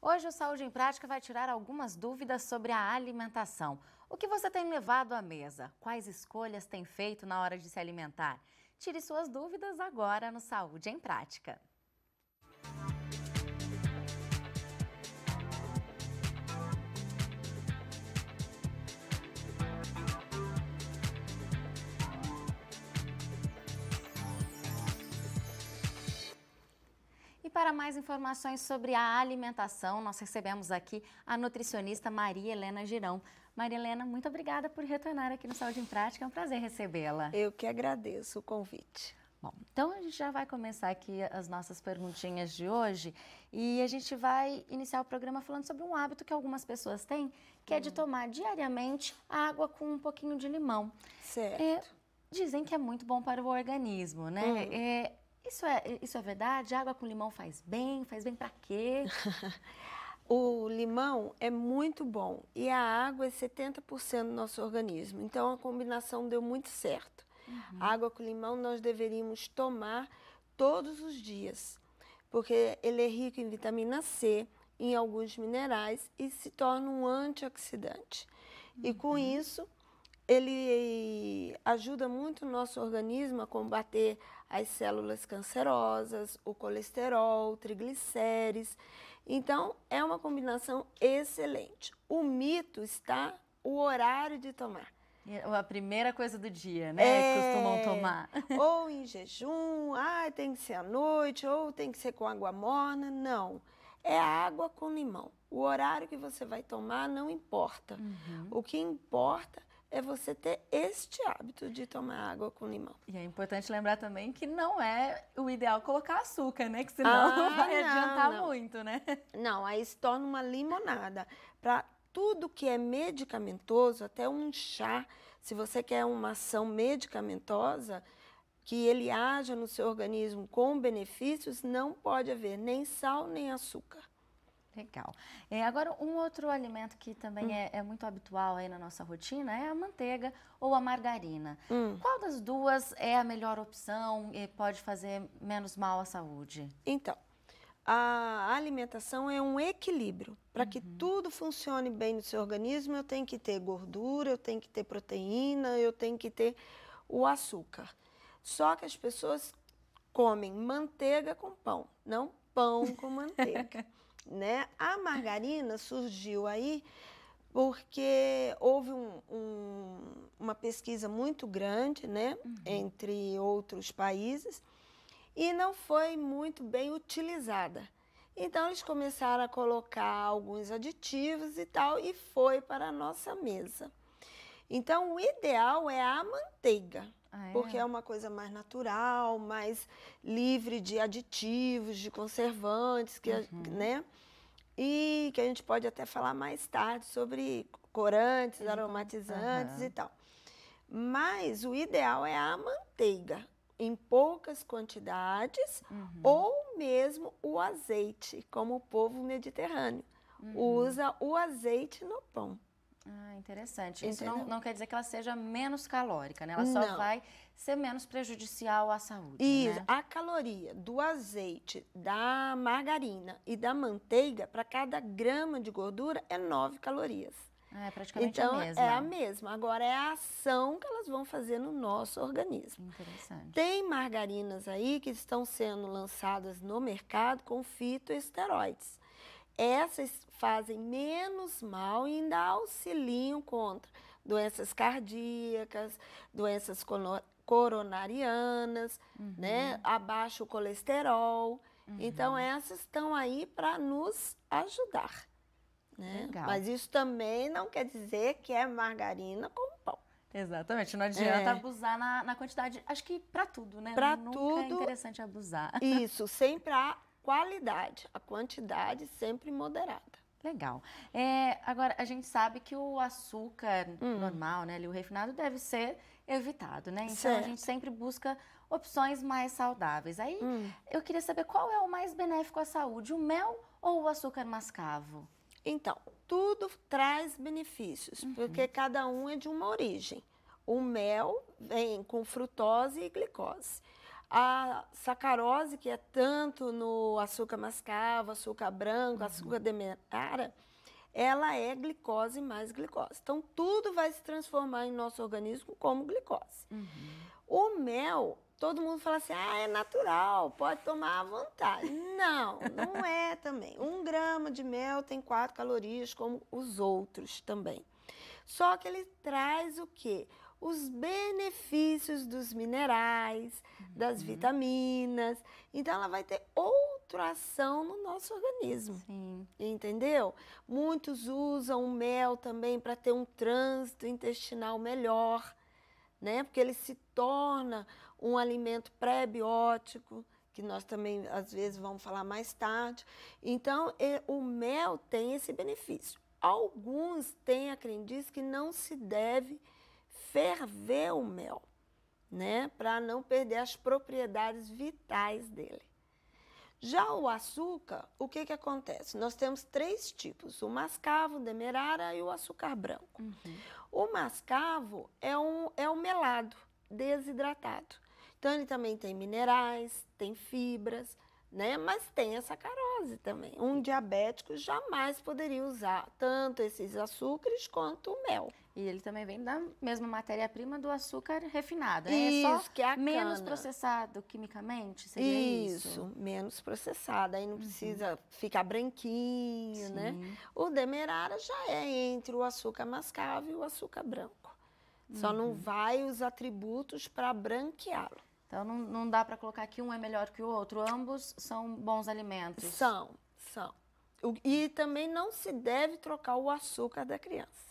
Hoje o Saúde em Prática vai tirar algumas dúvidas sobre a alimentação. O que você tem levado à mesa? Quais escolhas tem feito na hora de se alimentar? Tire suas dúvidas agora no Saúde em Prática. para mais informações sobre a alimentação, nós recebemos aqui a nutricionista Maria Helena Girão. Maria Helena, muito obrigada por retornar aqui no Saúde em Prática. É um prazer recebê-la. Eu que agradeço o convite. Bom, então a gente já vai começar aqui as nossas perguntinhas de hoje e a gente vai iniciar o programa falando sobre um hábito que algumas pessoas têm, que hum. é de hum. tomar diariamente água com um pouquinho de limão. Certo. É, dizem que é muito bom para o organismo, né? Hum. É, isso é, isso é verdade? Água com limão faz bem? Faz bem para quê? o limão é muito bom e a água é 70% do nosso organismo. Então a combinação deu muito certo. Uhum. água com limão nós deveríamos tomar todos os dias, porque ele é rico em vitamina C, em alguns minerais e se torna um antioxidante. Uhum. E com uhum. isso, ele ajuda muito o nosso organismo a combater as células cancerosas, o colesterol, triglicérides. Então, é uma combinação excelente. O mito está o horário de tomar. É a primeira coisa do dia, né? É, que costumam tomar. Ou em jejum, ah, tem que ser à noite, ou tem que ser com água morna. Não. É água com limão. O horário que você vai tomar não importa. Uhum. O que importa é você ter este hábito de tomar água com limão. E é importante lembrar também que não é o ideal colocar açúcar, né? Que senão ah, vai não, adiantar não. muito, né? Não, aí se torna uma limonada. Para tudo que é medicamentoso, até um chá, se você quer uma ação medicamentosa, que ele haja no seu organismo com benefícios, não pode haver nem sal nem açúcar. Legal. É, agora, um outro alimento que também hum. é, é, muito habitual aí na nossa rotina é a manteiga ou a margarina. Hum. Qual das duas é a melhor opção e pode fazer menos mal à saúde? Então, a alimentação é um equilíbrio. Para uhum. que tudo funcione bem no seu organismo, eu tenho que ter gordura, eu tenho que ter proteína, eu tenho que ter o açúcar. Só que as pessoas comem manteiga com pão, não pão com manteiga. Né? A margarina surgiu aí porque houve um, um, uma pesquisa muito grande, né, uhum. entre outros países, e não foi muito bem utilizada. Então eles começaram a colocar alguns aditivos e tal, e foi para a nossa mesa. Então o ideal é a manteiga, ah, é? Porque é uma coisa mais natural, mais livre de aditivos, de conservantes, que, uhum. né? E que a gente pode até falar mais tarde sobre corantes, uhum. aromatizantes e tal. Mas o ideal é a manteiga, em poucas quantidades, uhum. ou mesmo o azeite, como o povo mediterrâneo. Uhum. Usa o azeite no pão. Ah, interessante. Isso não, não, quer dizer que ela seja menos calórica, né? Ela só não. vai ser menos prejudicial à saúde. Né? Isso. Né? A caloria do azeite, da margarina e da manteiga para cada grama de gordura é 9 calorias. Ah, é praticamente então, a é mesma. É a mesma. Agora é a ação que elas vão fazer no nosso organismo. Interessante. Tem margarinas aí que estão sendo lançadas no mercado com fitoesteroides. Essas fazem menos mal e ainda auxiliam contra doenças cardíacas, doenças coronarianas, uhum. né? Abaixa o colesterol. Uhum. Então, essas estão aí para nos ajudar. Né? Legal. Mas isso também não quer dizer que é margarina com pão. Exatamente, não adianta é. abusar na, na, quantidade. Acho que para tudo, né? Para é tudo. É interessante abusar. Isso, sempre há qualidade, a quantidade sempre moderada. Legal. É, agora, a gente sabe que o açúcar hum. normal, né, o refinado, deve ser evitado, né? Então, certo. a gente sempre busca opções mais saudáveis. Aí, hum. eu queria saber qual é o mais benéfico à saúde, o mel ou o açúcar mascavo? Então, tudo traz benefícios, uhum. porque cada um é de uma origem. O mel vem com frutose e glicose. A sacarose, que é tanto no açúcar mascavo, açúcar branco, uhum. açúcar demerara, ela é glicose mais glicose. Então, tudo vai se transformar em nosso organismo como glicose. Uhum. O mel, todo mundo fala assim, ah, é natural, pode tomar à vontade. Não, não é também. Um grama de mel tem quatro calorias, como os outros também. Só que ele traz o quê? os benefícios dos minerais, uhum. das vitaminas. Então, ela vai ter outra ação no nosso organismo. Sim. Entendeu? Muitos usam o mel também para ter um trânsito intestinal melhor, né? Porque ele se torna um alimento pré-biótico que nós também às vezes vamos falar mais tarde. Então, o mel tem esse benefício. Alguns têm a crendice que não se deve ferver o mel, né, para não perder as propriedades vitais dele. Já o açúcar, o que, que acontece? Nós temos três tipos: o mascavo, o demerara e o açúcar branco. Uhum. O mascavo é um, é um melado desidratado. Então, ele também tem minerais, tem fibras, né? Mas tem a sacarose também. Um diabético jamais poderia usar tanto esses açúcares quanto o mel. E ele também vem da mesma matéria-prima do açúcar refinado. Isso, é só que é a menos cana. processado quimicamente, seria isso? Isso, menos processado. Aí não uhum. precisa ficar branquinho, né? Sim. né? O demerara já é entre o açúcar mascavo e o açúcar branco. Uhum. Só não uhum. vai os atributos para branqueá-lo. Então não, não dá para colocar que um é melhor que o outro. Ambos são bons alimentos. São, são. E também não se deve trocar o açúcar da criança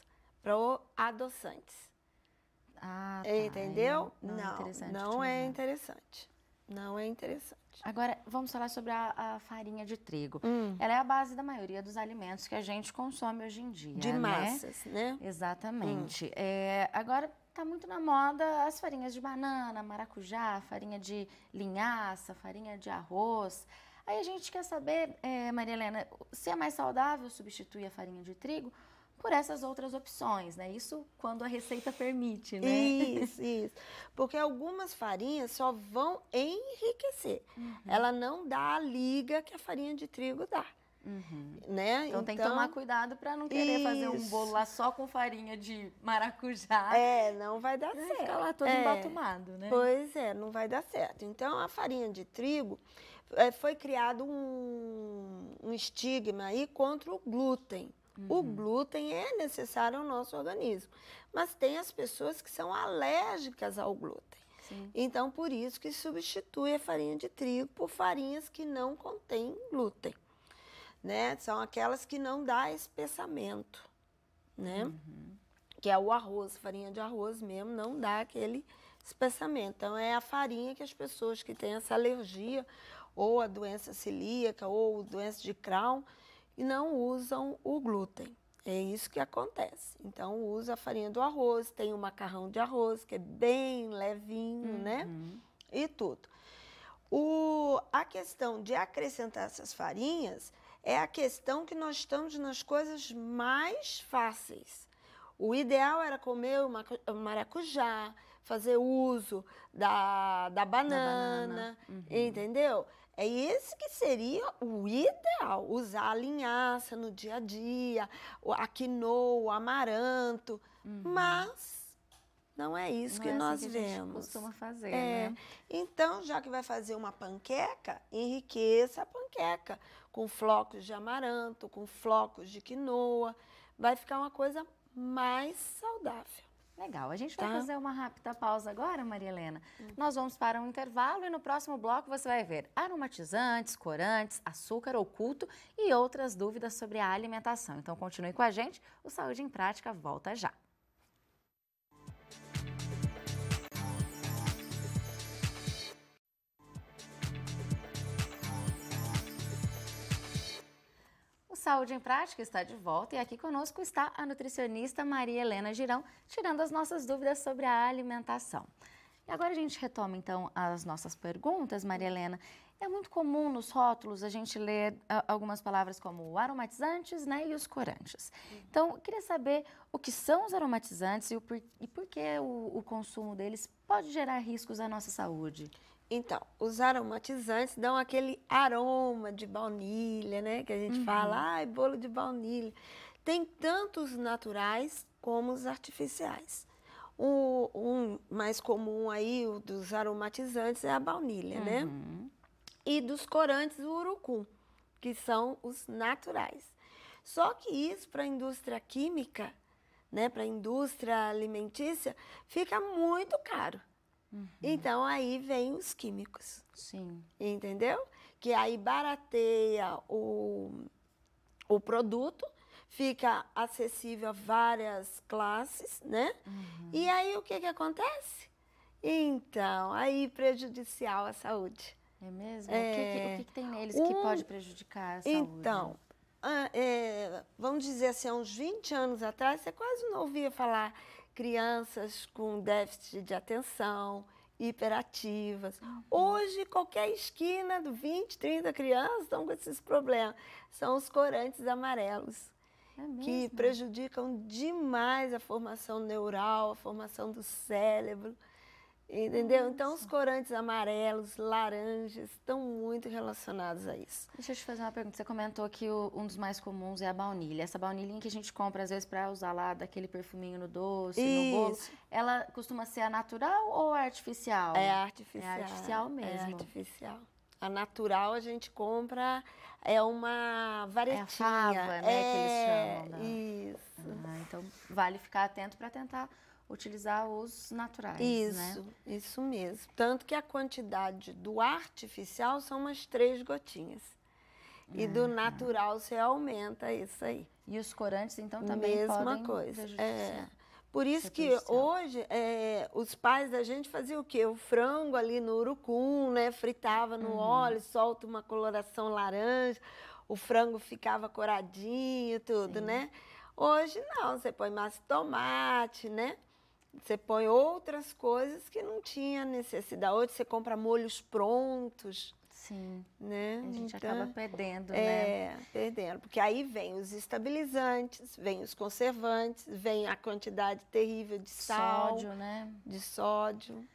para adoçantes. Ah, tá. Entendeu? Não, não, é não, é interessante. Não é interessante. Agora, vamos falar sobre a, a farinha de trigo. Hum. Ela é a base da maioria dos alimentos que a gente consome hoje em dia. De né? massas, né? Exatamente. Hum. É, agora, tá muito na moda as farinhas de banana, maracujá, farinha de linhaça, farinha de arroz. Aí a gente quer saber, é, Maria Helena, se é mais saudável substituir a farinha de trigo por essas outras opções, né? Isso quando a receita permite, né? Isso, isso. Porque algumas farinhas só vão enriquecer. Uhum. Ela não dá a liga que a farinha de trigo dá. Uhum. Né? Então, então, tem que então, tomar cuidado para não querer isso. fazer um bolo lá só com farinha de maracujá. É, não vai dar vai certo. Ficar lá todo é. embatumado, né? Pois é, não vai dar certo. Então a farinha de trigo é, foi criado um, um estigma aí contra o glúten. Uhum. O glúten é necessário ao nosso organismo, mas tem as pessoas que são alérgicas ao glúten. Sim. Então, por isso que substitui a farinha de trigo por farinhas que não contêm glúten. Né? São aquelas que não dá espessamento, né? Uhum. Que é o arroz, farinha de arroz mesmo, não dá aquele espessamento. Então, é a farinha que as pessoas que têm essa alergia ou a doença celíaca ou doença de Crohn e não usam o glúten. É isso que acontece. Então usa a farinha do arroz, tem o macarrão de arroz, que é bem levinho, né? uhum. né? E tudo. O, a questão de acrescentar essas farinhas é a questão que nós estamos nas coisas mais fáceis. O ideal era comer o maracujá, fazer uso da, da banana, da banana. Uhum. entendeu? É esse que seria o ideal, usar a linhaça no dia a dia, a quinoa, o amaranto, uhum. mas não é isso não que é assim nós assim que vemos. costuma fazer, é. né? Então, já que vai fazer uma panqueca, enriqueça a panqueca com flocos de amaranto, com flocos de quinoa, vai ficar uma coisa mais saudável. Legal, a gente tá. vai fazer uma rápida pausa agora, Maria Helena. Hum. Nós vamos para um intervalo e no próximo bloco você vai ver aromatizantes, corantes, açúcar oculto e outras dúvidas sobre a alimentação. Então continue com a gente, o Saúde em Prática volta já. Saúde em Prática está de volta e aqui conosco está a nutricionista Maria Helena Girão, tirando as nossas dúvidas sobre a alimentação. E agora a gente retoma então as nossas perguntas, Maria Helena. É muito comum nos rótulos a gente ler ah, algumas palavras como aromatizantes né, e os corantes. Então, queria saber o que são os aromatizantes e, por, e por que o, o consumo deles pode gerar riscos à nossa saúde. Então, os aromatizantes dão aquele aroma de baunilha, né? Que a gente uhum. fala, ai, ah, bolo de baunilha. Tem tanto os naturais como os artificiais. O um mais comum aí, o dos aromatizantes, é a baunilha, né? uhum. né? E dos corantes, o urucum, que são os naturais. Só que isso, para a indústria química, né, para a indústria alimentícia, fica muito caro. Uhum. Então aí vem os químicos. Sim. Entendeu? Que aí barateia o, o produto, fica acessível a várias classes, né? Uhum. E aí o que, que acontece? Então, aí prejudicial à saúde. É mesmo? É, o, que, que, o que, que, tem neles é, um, que pode prejudicar a saúde? Então, ah, é, vamos dizer assim, há uns 20 anos atrás, você quase não ouvia falar crianças com déficit de atenção, hiperativas. Uhum. Hoje, qualquer esquina, 20, 30 crianças estão com esses problemas. São os corantes amarelos, é que prejudicam demais a formação neural, a formação do cérebro. Entendeu? Nossa. Então, os corantes amarelos, laranjas, estão muito relacionados a isso. Deixa eu te fazer uma pergunta. Você comentou que o, um dos mais comuns é a baunilha. Essa baunilhinha que a gente compra, às vezes, para usar lá daquele perfuminho no doce, isso. no bolo, ela costuma ser a natural ou a artificial? É, é artificial. É artificial mesmo. É artificial. A natural a gente compra, é uma varetinha. É a fava, né, é, que eles é, chamam. Né? Isso. Ah, então, vale ficar atento para tentar utilizar os naturais. Né? Isso, né? isso mesmo. Tanto que a quantidade do artificial são umas três gotinhas. E do ah, tá. natural você aumenta isso aí. E os corantes, então, também Mesma podem coisa. É. Por isso que hoje é, os pais da gente faziam o quê? O frango ali no urucum, né? Fritava no uhum. óleo, solta uma coloração laranja, o frango ficava coradinho, tudo, Sim. né? Hoje não, você põe mais tomate, né? Você põe outras coisas que não tinha necessidade. Hoje você compra molhos prontos. Sim. Né? A gente então, acaba perdendo, é, né? perdendo. Porque aí vem os estabilizantes, vem os conservantes, vem a quantidade terrível de sal. Sódio, né? De sódio.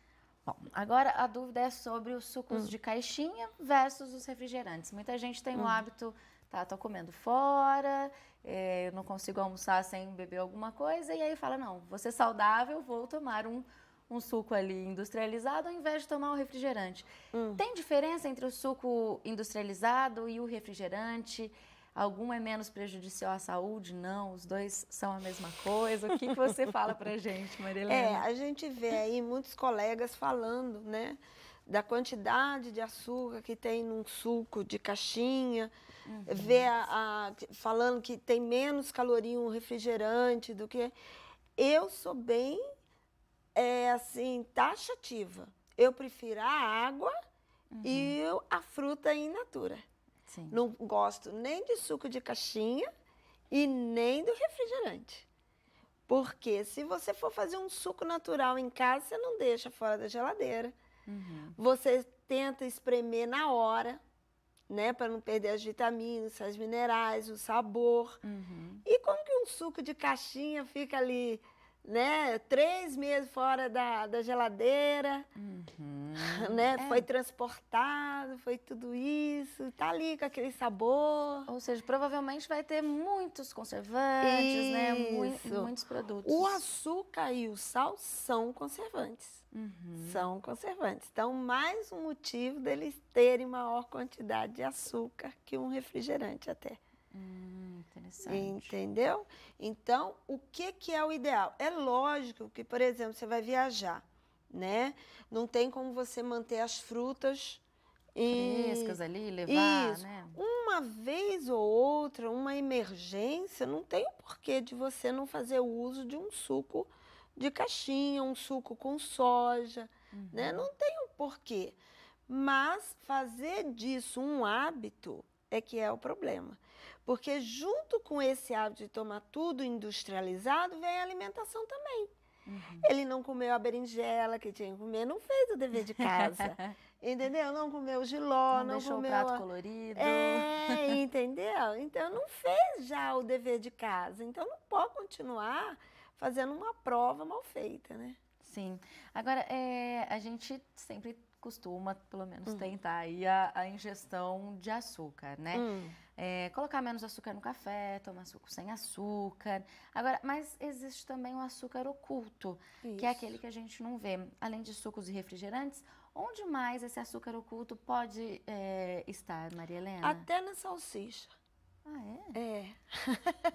Bom, agora a dúvida é sobre os sucos hum. de caixinha versus os refrigerantes. Muita gente tem hum. o hábito, tá, tô comendo fora, é, eu não consigo almoçar sem beber alguma coisa, e aí fala, não, você é saudável, vou tomar um, um suco ali industrializado ao invés de tomar o um refrigerante. Hum. Tem diferença entre o suco industrializado e o refrigerante? Algum é menos prejudicial à saúde? Não, os dois são a mesma coisa. O que, que você fala pra gente, Marilena? É, a gente vê aí muitos colegas falando, né? Da quantidade de açúcar que tem num suco de caixinha, uhum. a, a, falando que tem menos caloria um refrigerante do que. Eu sou bem é, assim, taxativa. Eu prefiro a água uhum. e a fruta in natura. Sim. Não gosto nem de suco de caixinha e nem do refrigerante. Porque se você for fazer um suco natural em casa, você não deixa fora da geladeira. Uhum. Você tenta espremer na hora, né? Para não perder as vitaminas, as minerais, o sabor. Uhum. E como que um suco de caixinha fica ali, né? Três meses fora da, da geladeira, uhum. né? É. Foi transportado, foi tudo isso, tá ali com aquele sabor. Ou seja, provavelmente vai ter muitos conservantes, né, isso. né? muitos muitos produtos. O açúcar e o sal são conservantes. Uhum. São conservantes. Então, mais um motivo deles terem maior quantidade de açúcar que um refrigerante até. Hum, interessante. Entendeu? Então, o que, que é o ideal? É lógico que, por exemplo, você vai viajar, né? Não tem como você manter as frutas e... frescas ali, levar, Isso. né? Uma vez ou outra, uma emergência, não tem o porquê de você não fazer o uso de um suco de caixinha, um suco com soja, uhum. né? Não tem um porquê. Mas fazer disso um hábito é que é o problema. Porque junto com esse hábito de tomar tudo industrializado, vem a alimentação também. Uhum. Ele não comeu a berinjela que tinha que comer, não fez o dever de casa. entendeu? Não comeu o giló, não, não deixou comeu o prato a... colorido. É, entendeu? Então não fez já o dever de casa. Então não pode continuar fazendo uma prova mal feita, né? Sim. Agora, é, a gente sempre costuma, pelo menos, hum. tentar aí a, a, ingestão de açúcar, né? Hum. É, colocar menos açúcar no café, tomar suco sem açúcar. Agora, mas existe também o açúcar oculto, Isso. que é aquele que a gente não vê. Além de sucos e refrigerantes, onde mais esse açúcar oculto pode é, estar, Maria Helena? Até na salsicha. Ah, é? É.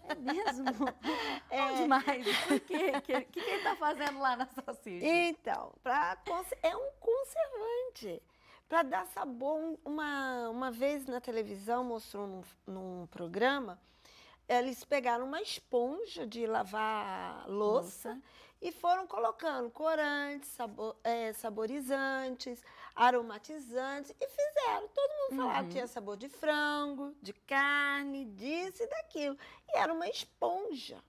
É mesmo? é. Bom demais. Por O que, que, ele está fazendo lá na salsicha? Então, pra, é um conservante. Para dar sabor, uma, uma vez na televisão mostrou num, num programa, eles pegaram uma esponja de lavar louça, e foram colocando corantes, sabor, é, saborizantes, aromatizantes e fizeram. Todo mundo falava uhum. que tinha sabor de frango, de carne, disso e daquilo. E era uma esponja.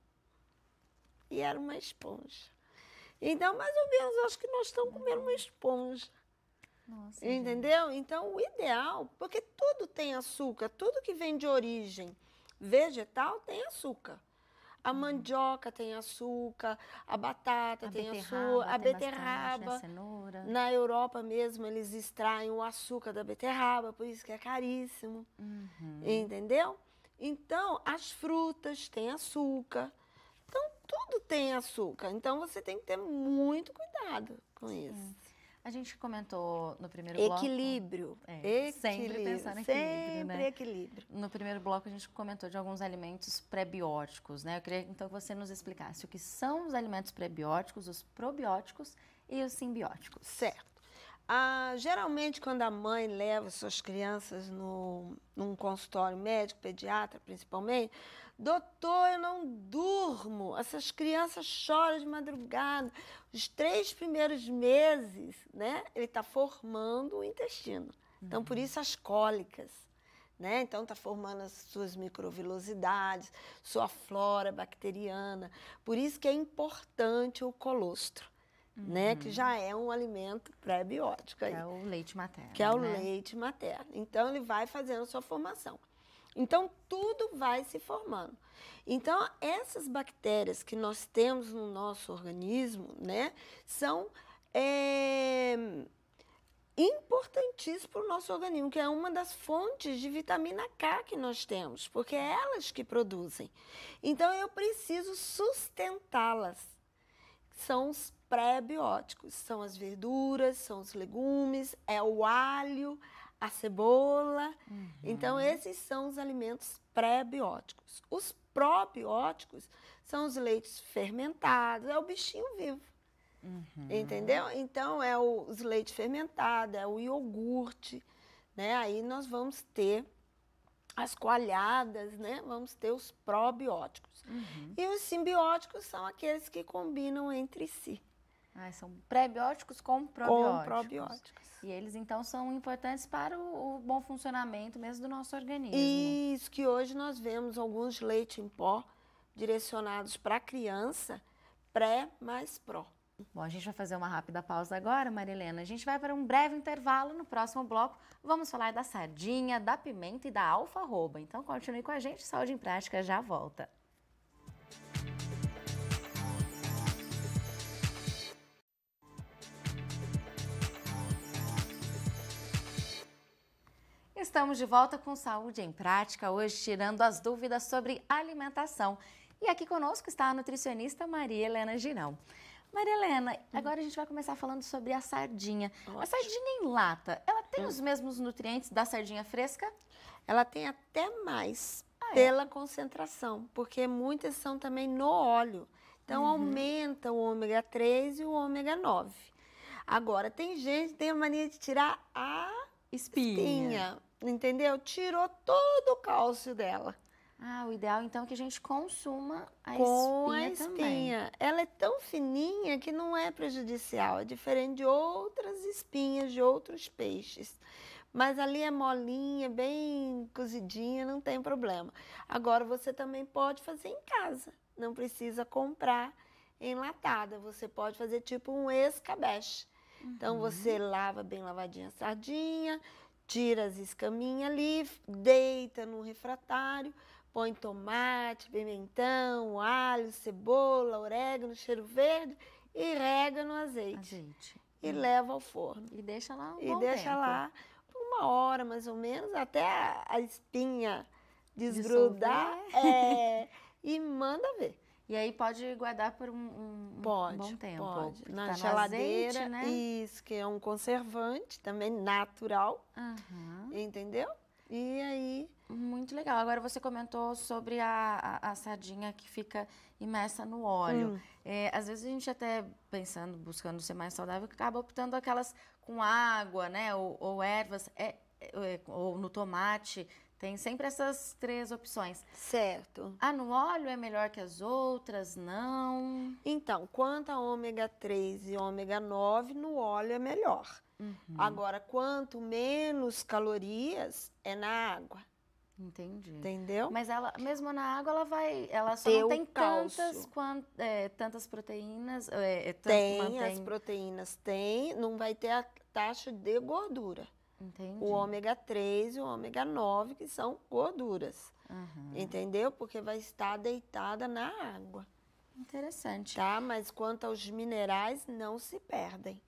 E era uma esponja. Então, mais ou menos, acho que nós estamos comendo uma esponja. Nossa, Entendeu? Gente. Então, o ideal, porque tudo tem açúcar, tudo que vem de origem vegetal tem açúcar. A mandioca tem açúcar, a batata a tem açúcar, a tem beterraba. Bastante, a cenoura. Na Europa mesmo eles extraem o açúcar da beterraba, por isso que é caríssimo. Uhum. Entendeu? Então, as frutas têm açúcar. Então, tudo tem açúcar. Então, você tem que ter muito cuidado com Sim. isso. A gente comentou no primeiro equilíbrio. bloco. É, equilíbrio. Sempre pensando em equilíbrio. Sempre né? equilíbrio. No primeiro bloco, a gente comentou de alguns alimentos prebióticos, né? Eu queria então que você nos explicasse o que são os alimentos pré-bióticos, os probióticos e os simbióticos. Certo. Ah, geralmente, quando a mãe leva suas crianças no, num consultório médico, pediatra principalmente, doutor, eu não durmo. Essas crianças choram de madrugada. Os três primeiros meses, né? Ele está formando o intestino. Então, por isso as cólicas. Né? Então, está formando as suas microvilosidades, sua flora bacteriana. Por isso que é importante o colostro uhum. né? Que uhum. já é um alimento pré-biótico. Que é o leite materno. Que é o né? leite materno. Então, ele vai fazendo sua formação. Então, tudo vai se formando. Então, essas bactérias que nós temos no nosso organismo, né, são é, importantíssimas para o nosso organismo, que é uma das fontes de vitamina K que nós temos, porque é elas que produzem. Então, eu preciso sustentá-las. São os pré-bióticos. São as verduras, são os legumes, é o alho, a cebola. Uhum. Então, esses são os alimentos pré-bióticos. Os probióticos são os leites fermentados, é o bichinho vivo. Uhum. Entendeu? Então, é o, os leites fermentados, é o iogurte, né? Aí nós vamos ter as coalhadas, né? Vamos ter os probióticos. Uhum. E os simbióticos são aqueles que combinam entre si. Ah, são prebióticos com probióticos. Com probióticos. E eles, então, são importantes para o, o, bom funcionamento mesmo do nosso organismo. Isso, que hoje nós vemos alguns leite em pó direcionados para criança, pré mais pró. Bom, a gente vai fazer uma rápida pausa agora, Marilena. A gente vai para um breve intervalo. No próximo bloco, vamos falar da sardinha, da pimenta e da alfarroba. Então, continue com a gente. Saúde em Prática já volta. Estamos de volta com Saúde em Prática, hoje tirando as dúvidas sobre alimentação. E aqui conosco está a nutricionista Maria Helena Girão. Maria Helena, uhum. agora a gente vai começar falando sobre a sardinha. Ótimo. A sardinha em lata, ela tem hum. os mesmos nutrientes da sardinha fresca? Ela tem até mais ah, é? pela é? concentração, porque muitas são também no óleo. Então uhum. aumenta o ômega 3 e o ômega 9. Agora, tem gente que tem a mania de tirar a espinha. espinha entendeu? Tirou todo o cálcio dela. Ah, o ideal então é que a gente consuma a Com espinha. Com a espinha. Também. Ela é tão fininha que não é prejudicial, é diferente de outras espinhas de outros peixes. Mas ali é molinha, bem cozidinha, não tem problema. Agora você também pode fazer em casa, não precisa comprar enlatada. Você pode fazer tipo um escabeche. Então, uhum. Então você lava bem lavadinha a sardinha, tira as escaminhas ali, deita no refratário, põe tomate, pimentão, alho, cebola, orégano, cheiro verde e rega no azeite. azeite. E leva ao forno. E deixa lá um E deixa tempo. lá por uma hora mais ou menos, até a, a espinha desgrudar. É, e manda ver. E aí pode guardar por um, um, pode, bom tempo. Pode. Tá Na tá geladeira, azeite, né? Isso, que é um conservante também natural. Uhum. Entendeu? E aí. Muito legal. Agora você comentou sobre a, a, a sardinha que fica imersa no óleo. Hum. É, às vezes a gente até pensando, buscando ser mais saudável, acaba optando aquelas com água, né? Ou, ou ervas, é, é ou no tomate tem sempre essas três opções. Certo. Ah, no óleo é melhor que as outras? Não. Então, quanto a ômega 3 e ômega 9, no óleo é melhor. Uhum. Agora, quanto menos calorias é na água. Entendi. Entendeu? Mas ela, mesmo na água, ela vai. Ela só não tem tantas, quant, é, tantas proteínas. É, é, tem, mantém... as proteínas tem, não vai ter a taxa de gordura. Entendi. O ômega 3 e o ômega 9, que são gorduras. Uhum. Entendeu? Porque vai estar deitada na água. Interessante. Tá? Mas quanto aos minerais, não se perdem.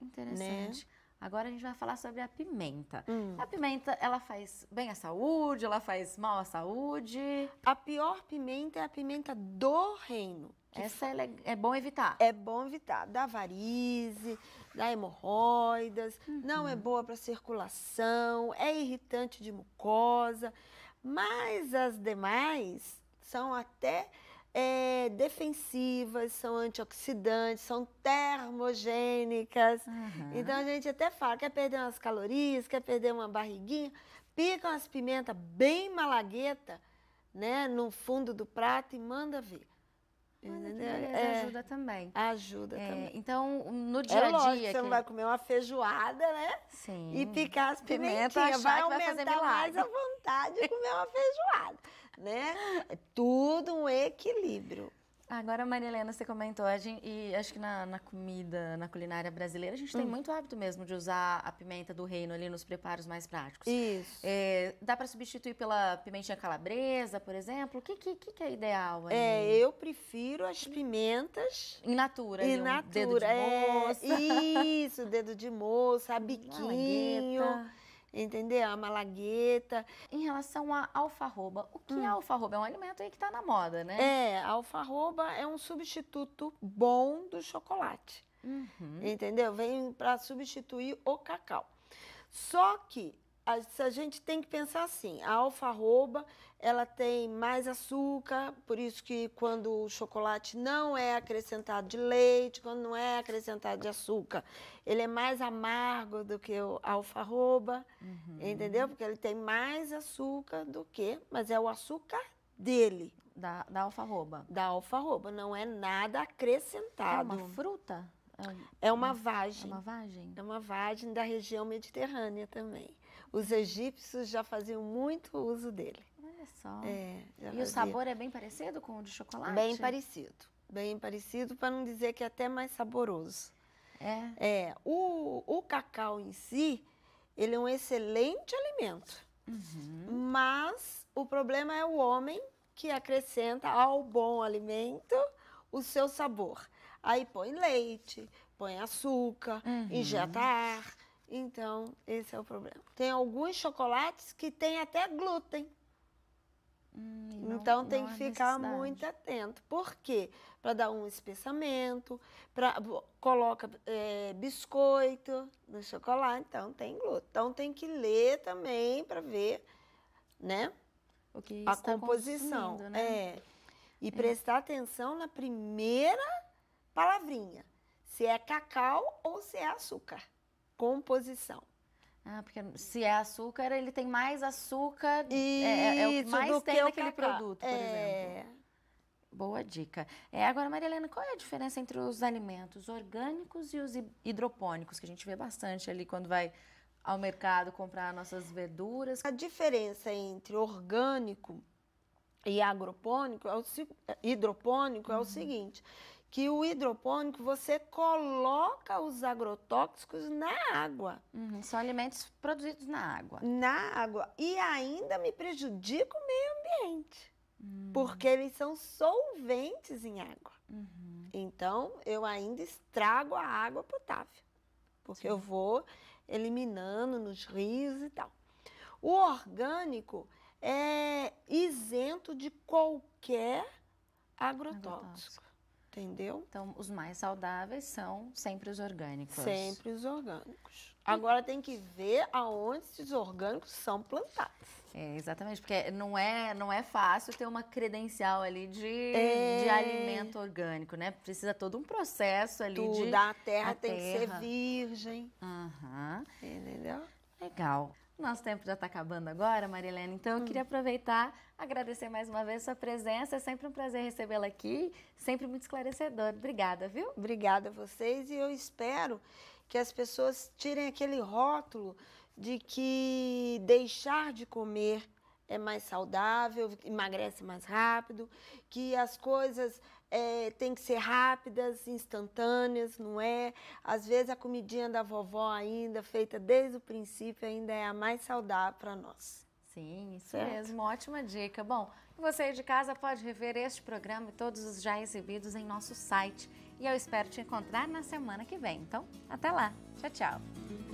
Interessante. Né? Agora a gente vai falar sobre a pimenta. Hum. A pimenta, ela faz bem à saúde, ela faz mal à saúde? A pior pimenta é a pimenta do reino. Essa é, é, bom evitar? É bom evitar. da varize, dá hemorroidas, uhum. não é uhum. boa para circulação, é irritante de mucosa, mas as demais são até é, defensivas, são antioxidantes, são termogênicas. Uhum. Então a gente até fala, quer perder umas calorias, quer perder uma barriguinha, pica umas pimenta bem malagueta, né, no fundo do prato e manda ver. É, ajuda também. Ajuda é, também. Então, no é dia a dia. É que... você não vai comer uma feijoada, né? Sim. E picar as pimentas Pimenta, vai aumentar vai mais a vontade de comer uma feijoada. né? É tudo um equilíbrio. Agora, Marilena, você comentou, a gente, e acho que na, na comida, na culinária brasileira, a gente tem hum. muito hábito mesmo de usar a pimenta do reino ali nos preparos mais práticos. Isso. É, dá para substituir pela pimentinha calabresa, por exemplo? O que, que, que é ideal é, aí? É, eu prefiro as pimentas... In natura. In natura, um dedo de é, moça. É, isso, dedo de moça, biquinho entendeu? A malagueta. Em relação à alfarroba, o que é hum. é alfarroba? É um alimento aí que está na moda, né? É, a alfarroba é um substituto bom do chocolate, uhum. entendeu? Vem para substituir o cacau. Só que a, a gente tem que pensar assim, a alfarroba, ela tem mais açúcar, por isso que quando o chocolate não é acrescentado de leite, quando não é acrescentado de açúcar, ele é mais amargo do que o alfarroba, uhum. entendeu? Porque ele tem mais açúcar do que, mas é o açúcar dele. Da, da alfarroba? Da alfarroba, não é nada acrescentado. É uma fruta? É, é uma vagem. É uma vagem? É uma vagem da região mediterrânea também os egípcios já faziam muito uso dele. Olha só. É, e fazia. o sabor é bem parecido com o de chocolate? Bem parecido. Bem parecido, para não dizer que é até mais saboroso. É. é o, o cacau em si, ele é um excelente alimento. Uhum. Mas o problema é o homem que acrescenta ao bom alimento o seu sabor. Aí põe leite, põe açúcar, uhum. injeta ar, então, esse é o problema. Tem alguns chocolates que tem até glúten. Hum, não, então tem que é ficar muito atento. Por quê? Para dar um espessamento, pra, coloca é, biscoito no chocolate, então tem glúten. Então tem que ler também para ver, né? O que a composição. Né? É. E é. prestar atenção na primeira palavrinha. Se é cacau ou se é açúcar composição. Ah, porque se é açúcar, ele tem mais açúcar. e é, é, é o que mais do tem que naquele produto, por é... exemplo. Boa dica. É, agora, Marilena, qual é a diferença entre os alimentos orgânicos e os hidropônicos, que a gente vê bastante ali quando vai ao mercado comprar nossas verduras? A diferença entre orgânico e agropônico, é o, hidropônico, uhum. é o uhum. seguinte: que o hidropônico você coloca os agrotóxicos na água. Uhum, são alimentos produzidos na água. Na água. E ainda me prejudica o meio ambiente. Uhum. Porque eles são solventes em água. Uhum. Então, eu ainda estrago a água potável. Porque Sim. eu vou eliminando nos rios e tal. O orgânico é isento de qualquer agrotóxico. agrotóxico. Entendeu? Então, os mais saudáveis são sempre os orgânicos. Sempre os orgânicos. Agora tem que ver aonde esses orgânicos são plantados. É, exatamente, porque não é, não é fácil ter uma credencial ali de, é... de alimento orgânico, né? Precisa todo um processo ali Tudo, de... a terra a tem terra. que ser virgem. Aham. Uhum. Entendeu? Legal. Nosso tempo já está acabando agora, Marilena, então eu hum. queria aproveitar, agradecer mais uma vez sua presença. É sempre um prazer recebê-la aqui, sempre muito esclarecedor. Obrigada, viu? Obrigada a vocês e eu espero que as pessoas tirem aquele rótulo de que deixar de comer é mais saudável, emagrece mais rápido, que as coisas é, tem que ser rápidas, instantâneas, não é? Às vezes a comidinha da vovó ainda, feita desde o princípio, ainda é a mais saudável para nós. Sim, isso certo? mesmo, ótima dica. Bom, você de casa pode rever este programa e todos os já exibidos em nosso site. E eu espero te encontrar na semana que vem. Então, até lá. Tchau, tchau.